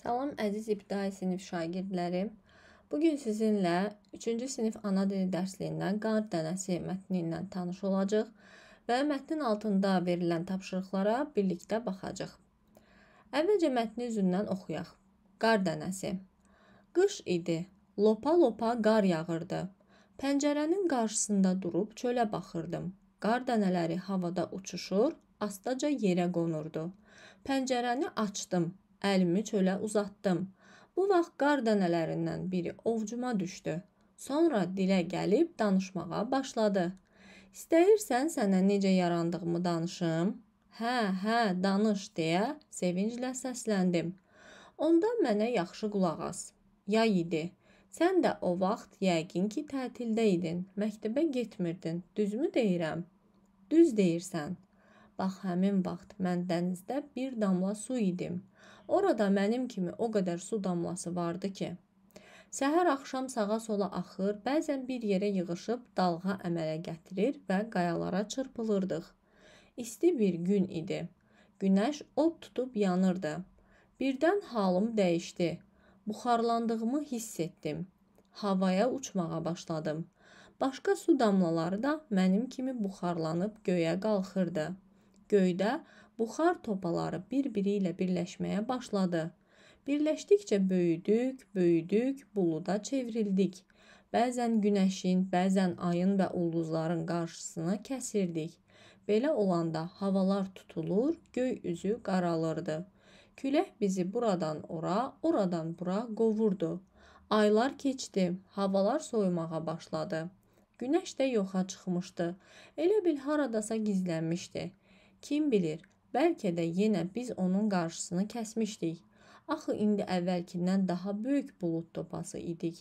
Salam əziz ibtidai sinif şagirdləri. Bu gün sizinlə 3-cü sinif ana dili dərsliyindən qar dənəsi mətni ilə tanış olacağıq və mətnin altında verilən tapşırıqlara birlikdə baxacağıq. Əvvəlcə mətni üzündən oxuyaq. Qar dənəsi. Qış idi. Lopa-lopa qar yağırdı. Pəncərənin qarşısında durub çölə baxırdım. Qar dənələri havada uçuşur, astaca yerə qonurdu. Pəncərəni açdım Əlimi çölə uzatdım. Bu vaxt qar dənələrindən biri ovcuma düşdü. Sonra dilə gəlib danışmağa başladı. İstəyirsən sənə necə yarandığımı danışım? Hə, hə, danış deyə sevinclə səsləndim. Onda mənə yaxşı qulaq as. Yay idi. Sən də o vaxt yəqin ki, tətildə idin, məktəbə getmirdin. Düzmü deyirəm? Düz deyirsən. Bax həmin vaxt mən dənizdə bir damla su idim. Orada mənim kimi o qədər su damlası vardı ki, səhər axşam sağa-sola axır, bəzən bir yerə yığılıb dalğa əmələ gətirir və qayalara çırpılırdıq. İsti bir gün idi. Günəş od tutub yanırdı. Birdən halım dəyişdi. Buxarlandığımı hiss etdim. Havaya uçmağa başladım. Başqa su damlaları da mənim kimi buxarlanıb göyə qalxırdı. Göydə buxar topaları bir-biri ilə birləşməyə başladı. Birləşdikcə böyüdük, böyüdük, buluda çevrildik. Bəzən günəşin, bəzən ayın və ulduzların qarşısını kəsirdik. Belə olanda havalar tutulur, göy üzü qaralırdı. Külək bizi buradan ora, oradan bura qovurdu. Aylar keçdi, havalar soyumağa başladı. Günəş də yoxa çıxmışdı. Elə bil haradasa gizlənmişdi. Kim bilir, bəlkə də yenə biz onun qarşısını kəsmişdik. Axı indi əvvəlkindən daha böyük bulud topası idik.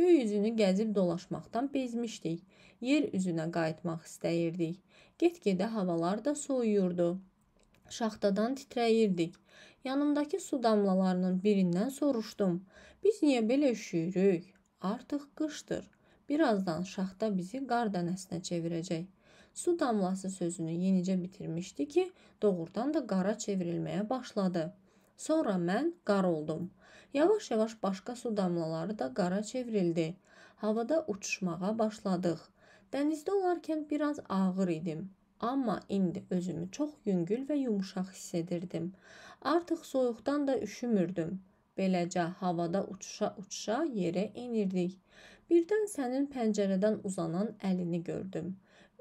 Göy üzünü gəzib dolaşmaqdan bezmişdik. Yer üzünə qayıtmaq istəyirdik. Get-gedə havalar da soyuyurdu. Şaxtadan titrəyirdik. Yanımdakı su damlalarının birindən soruşdum. Biz niyə belə üşüyürük? Artıq qışdır. Birazdan şaxta bizi qar dənəsinə çevirəcək. Su damlası sözünü yenicə bitirmişdi ki, doğrudan da qara çevrilməyə başladı. Sonra mən qar oldum. Yavaş-yavaş başqa su damlaları da qara çevrildi. Havada uçuşmağa başladıq. Dənizdə olarkən biraz ağır idim, amma indi özümü çox yüngül və yumşaq hiss edirdim. Artıq soyuqdan da üşümürdüm. Beləcə havada uçuşa-uçuşa yerə enirdik. Birdən sənin pəncərədən uzanan əlini gördüm.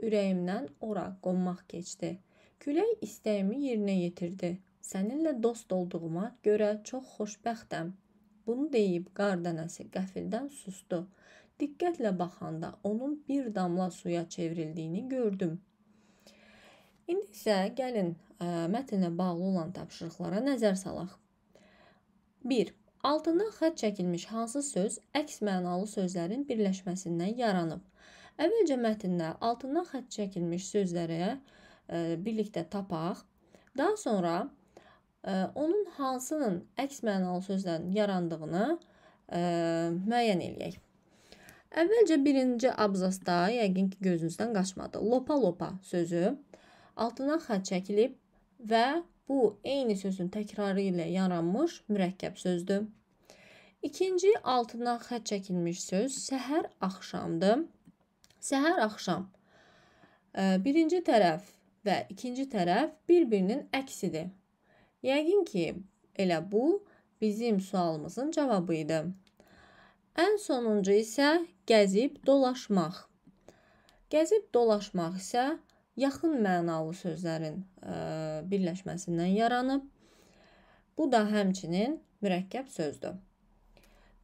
Ürəyimdən ora qonmaq keçdi. Külək istəyimi yerinə yetirdi. Səninlə dost olduğuma görə çox xoşbəxtəm. Bunu deyib qar dənəsi qəfildən sustu. Diqqətlə baxanda onun bir damla suya çevrildiyini gördüm. İndi isə gəlin ə, mətnlə bağlı olan tapşırıqlara nəzər salaq. 1. Altından xətt çəkilmiş hansı söz əks mənalı sözlərin birləşməsindən yaranıb? Əvvəlcə mətndə altından xətt çəkilmiş sözləri e, birlikdə tapaq. Daha sonra e, onun hansının əks mənalı sözdən yarandığını e, müəyyən eləyək. Əvvəlcə birinci abzasda yəqin ki gözünüzdən qaçmadı. Lopa-lopa sözü altından xətt çəkilib və bu eyni sözün təkrarı ilə yaranmış mürəkkəb sözdür. İkinci altından xətt çəkilmiş söz səhər axşamdır səhər axşam. Birinci tərəf və ikinci tərəf bir-birinin əksidir. Yəqin ki, elə bu bizim sualımızın cavabı idi. Ən sonuncu isə gəzib dolaşmaq. Gəzib dolaşmaq isə yaxın mənalı sözlərin ə, birləşməsindən yaranıb. Bu da həmçinin mürəkkəb sözdür.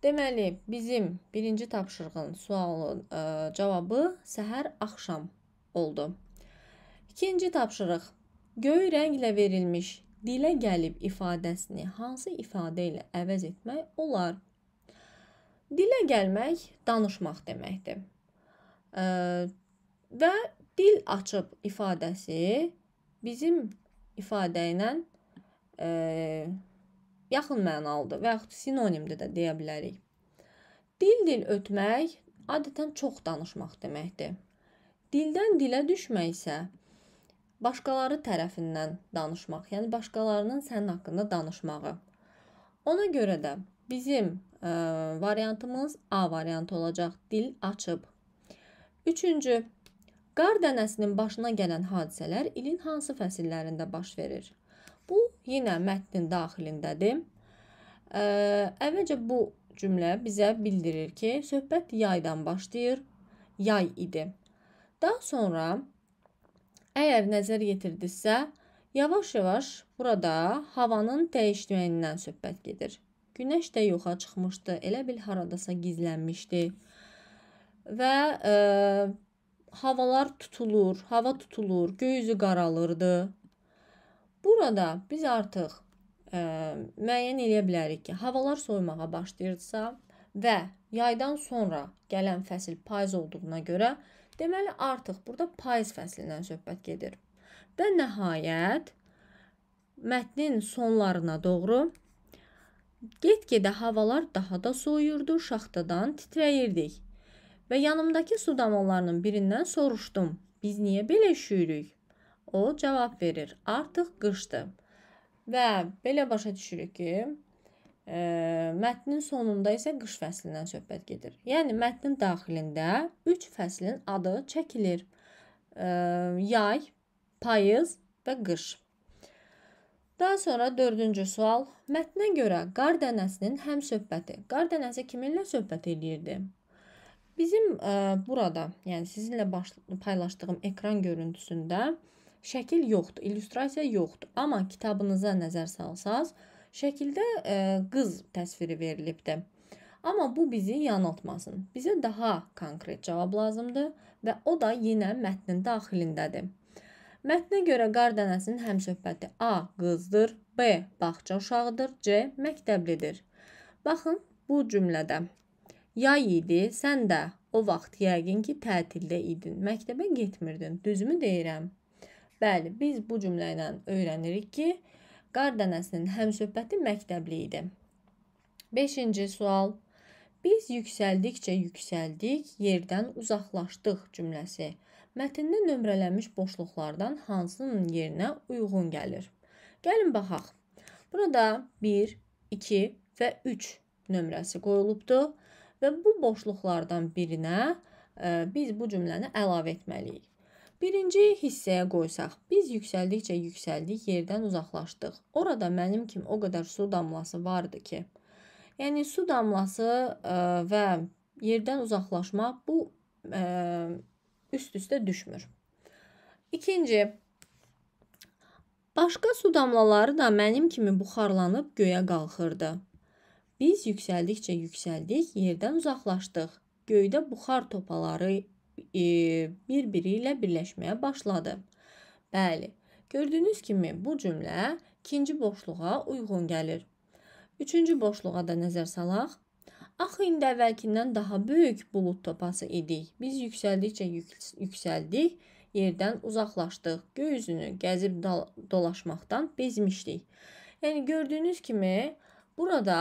Deməli, bizim birinci tapşırığın sualın ə, e, cavabı səhər axşam oldu. İkinci tapşırıq. Göy rənglə verilmiş dilə gəlib ifadəsini hansı ifadə ilə əvəz etmək olar? Dilə gəlmək danışmaq deməkdir. Ə, e, və dil açıb ifadəsi bizim ifadə ilə ə, e, yaxın mənalıdır və yaxud sinonimdir də deyə bilərik. Dil-dil ötmək adətən çox danışmaq deməkdir. Dildən dilə düşmək isə başqaları tərəfindən danışmaq, yəni başqalarının sənin haqqında danışmağı. Ona görə də bizim ə, e, variantımız A variantı olacaq, dil açıb. 3-cü Qar dənəsinin başına gələn hadisələr ilin hansı fəsillərində baş verir? Bu yenə mətnin daxilindədir. Əvvəlcə bu cümlə bizə bildirir ki, söhbət yaydan başlayır. Yay idi. Daha sonra əgər nəzər yetirdinizsə, yavaş-yavaş burada havanın dəyişməyindən söhbət gedir. Günəş də yoxa çıxmışdı, elə bil haradasa gizlənmişdi. Və e, havalar tutulur, hava tutulur, göy üzü qaralırdı. Burada biz artıq ə, e, müəyyən eləyə bilərik ki, havalar soyumağa başlayırsa və yaydan sonra gələn fəsil payız olduğuna görə, deməli artıq burada payız fəslindən söhbət gedir. Və nəhayət mətnin sonlarına doğru get-gedə havalar daha da soyuyurdu, şaxtadan titrəyirdik. Və yanımdakı su damlalarının birindən soruşdum: "Biz niyə belə üşüyürük?" O cavab verir. Artıq qışdır. Və belə başa düşürük ki, ə, e, mətnin sonunda isə qış fəslindən söhbət gedir. Yəni mətnin daxilində 3 fəslin adı çəkilir. Ə, e, yay, payız və qış. Daha sonra 4-cü sual. Mətnə görə qar dənəsinin həm söhbəti. Qar dənəsi kiminlə söhbət eləyirdi? Bizim ə, e, burada, yəni sizinlə baş, paylaşdığım ekran görüntüsündə şəkil yoxdur, illüstrasiya yoxdur. Amma kitabınıza nəzər salsaz, şəkildə ə, e, qız təsviri verilibdir. Amma bu bizi yanıltmasın. Bizə daha konkret cavab lazımdır və o da yenə mətnin daxilindədir. Mətnə görə qar dənəsinin həmsöhbəti A qızdır, B bağça uşağıdır, C məktəblidir. Baxın bu cümlədə yay idi, sən də o vaxt yəqin ki tətildə idin, məktəbə getmirdin. Düzmü deyirəm? Bəli, biz bu cümlə ilə öyrənirik ki, qar dənəsinin həmsöhbəti məktəbli idi. 5-ci sual. Biz yüksəldikcə yüksəldik, yerdən uzaqlaşdıq cümləsi mətndə nömrələnmiş boşluqlardan hansının yerinə uyğun gəlir? Gəlin baxaq. Burada 1, 2 və 3 nömrəsi qoyulubdu və bu boşluqlardan birinə ə, e, biz bu cümləni əlavə etməliyik. Birinci hissəyə qoysaq, biz yüksəldikcə yüksəldik, yerdən uzaqlaşdıq. Orada mənim kimi o qədər su damlası vardı ki, yəni su damlası ə, e, və yerdən uzaqlaşma bu e, üst-üstə düşmür. İkinci Başqa su damlaları da mənim kimi buxarlanıb göyə qalxırdı. Biz yüksəldikcə yüksəldik, yerdən uzaqlaşdıq. Göydə buxar topaları bir-biri ilə birləşməyə başladı. Bəli, gördüyünüz kimi bu cümlə ikinci boşluğa uyğun gəlir. Üçüncü boşluğa da nəzər salaq. Axı indi əvvəlkindən daha böyük bulut topası idik. Biz yüksəldikcə yüksəldik, yerdən uzaqlaşdıq. Göy üzünü gəzib dolaşmaqdan bezmişdik. Yəni gördüyünüz kimi burada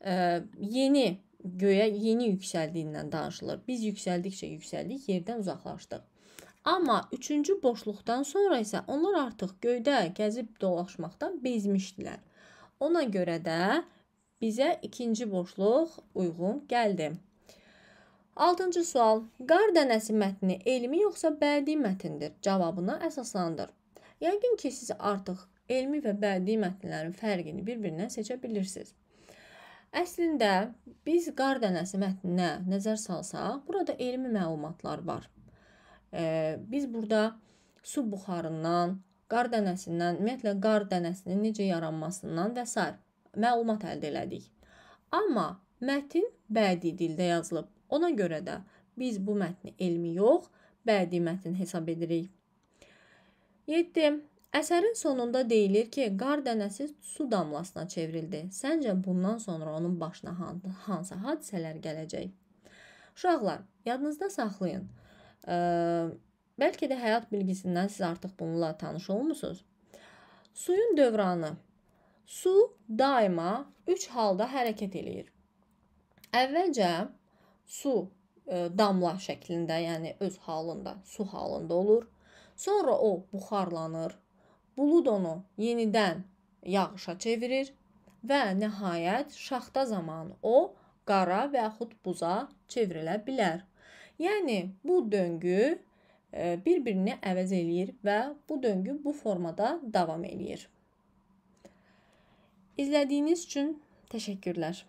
ə, e, yeni göyə yeni yüksəldiyindən danışılır. Biz yüksəldikcə yüksəldik, yerdən uzaqlaşdıq. Amma üçüncü boşluqdan sonra isə onlar artıq göydə gəzib dolaşmaqdan bezmişdilər. Ona görə də bizə ikinci boşluq uyğun gəldi. 6-cı sual: Qar dənəsi mətni elmi yoxsa bədii mətndir? Cavabına əsaslandır. Yəqin ki, siz artıq elmi və bədii mətnlərin fərqini bir-birindən seçə bilirsiniz. Əslində biz qar dənəsi mətninə nəzər salsaq, burada elmi məlumatlar var. E, biz burada su buxarından, qar dənəsindən, ümumiyyətlə qar dənəsinin necə yaranmasından və s. məlumat əldə elədik. Amma mətn bədii dildə yazılıb. Ona görə də biz bu mətni elmi yox, bədii mətn hesab edirik. 7. Əsərin sonunda deyilir ki, qar dənəsi su damlasına çevrildi. Səncə bundan sonra onun başına hansı hadisələr gələcək? Uşaqlar, yadınızda saxlayın. E, bəlkə də həyat bilgisindən siz artıq bununla tanış olmusunuz. Suyun dövranı. Su daima 3 halda hərəkət eləyir. Əvvəlcə su e, damla şəklində, yəni öz halında, su halında olur. Sonra o buxarlanır, Bulud onu yenidən yağışa çevirir və nəhayət şaxta zamanı o qara və yaxud buza çevrilə bilər. Yəni bu döngü e, bir-birini əvəz eləyir və bu döngü bu formada davam eləyir. İzlədiyiniz üçün təşəkkürlər.